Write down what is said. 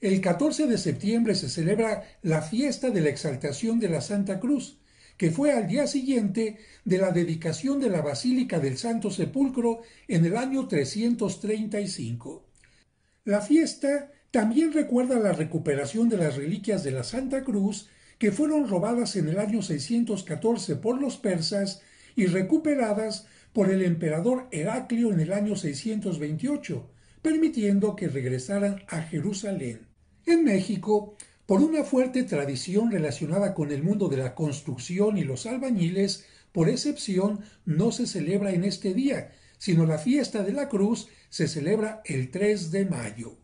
El 14 de septiembre se celebra la fiesta de la exaltación de la Santa Cruz, que fue al día siguiente de la dedicación de la Basílica del Santo Sepulcro en el año 335. La fiesta también recuerda la recuperación de las reliquias de la Santa Cruz que fueron robadas en el año 614 por los persas y recuperadas por el emperador Heraclio en el año 628, permitiendo que regresaran a Jerusalén. En México, por una fuerte tradición relacionada con el mundo de la construcción y los albañiles, por excepción, no se celebra en este día, sino la fiesta de la cruz se celebra el 3 de mayo.